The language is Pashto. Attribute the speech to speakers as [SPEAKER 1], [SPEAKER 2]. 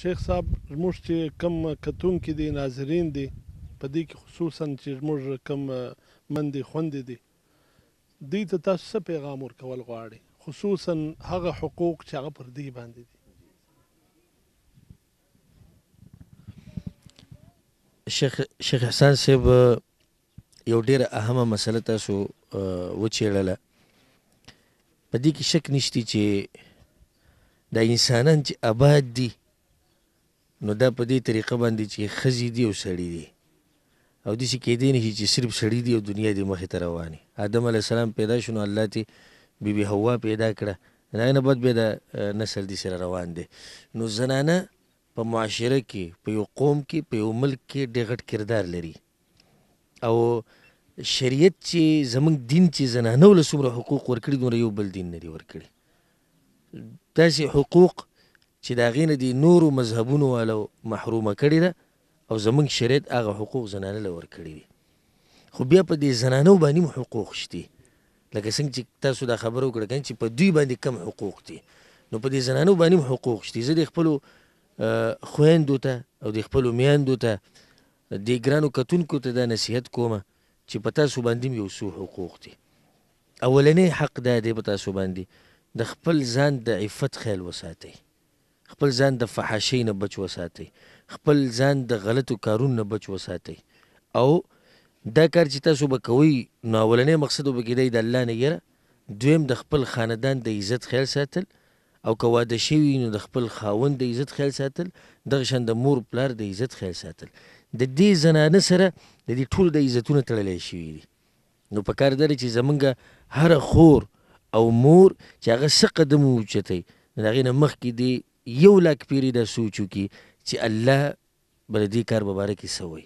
[SPEAKER 1] شیخ صاحب موږ چې کم کتون کې دي ناظرین دي په دې کې خصوصا چې موږ کم مندي خوند دي دې ته تاسو څه پیغام ورکول غواړي خصوصا هغه حقوق چې هغه پر دې باندې دي
[SPEAKER 2] شیخ شیخ احسان صاحب یو ډیره اهمه مسله تاسو وچیړله په دې کې شک نشتی چې د انسانان چې آباد دي نو دا په دې طریقه باندې چې خزي دی او سړی دی او د شي کېدې نه چې صرف سړی دی او دنیا دی مخه ته رواني آدم علی السلام پیدا شونه الله تی بیبي حوا پیدا کړه نه نه بد به دا نسل دی سره روان دی نو زنانه په معاشره کې په یو قوم کې په یو ملک کې ډېر غټ کردار لري او شریعت چې زمونږ دین چې زنانه ول څومره حقوق ورکړي دومره یو بل دین نه دی ورکړي داسې حقوق چې د هغې نه د نورو مذهبونو والا محرومه کړې ده او زمونږ شریعت هغه حقوق زنانه له ورکړي وي خو بیا په دې زنانو باندې هم حقوق شته لکه څنګه چې تاسو دا خبره وکړه کنه چې په دوی باندې کم حقوق دي نو په دې زنانو باندې هم حقوق شته زه د خپلو خویندو ته او د خپلو میندو ته د ګرانو کتونکو ته دا نصیحت کوم چې په تاسو باندې یو څو حقوق دي اولنی حق دا دی په تاسو باندې د خپل ځان د عفت خیال وساتئ خپل ځان د فحاشۍ نه بچ وساتئ خپل ځان د غلطو کارونو نه بچ وساتئ او دا کار چې تاسو به کوئ نو اولنی مقصد به کېدی د الله نه یره دویم د خپل خاندان د عزت خیال ساتل او که واده شوي نو د خپل خاوند د عزت خیال ساتل دغه شان د مور پلار د عزت خیال ساتل د دې زنانه سره د دې ټولو د عزتونه تړلی شوي دي نو په کار دی چې زمونږ هر خور او مور چې هغه څه قدم وچتی نو د هغې نه مخکې دی یو لک پیری دا سوچو کی چې الله بل دې کار مبارکي سوي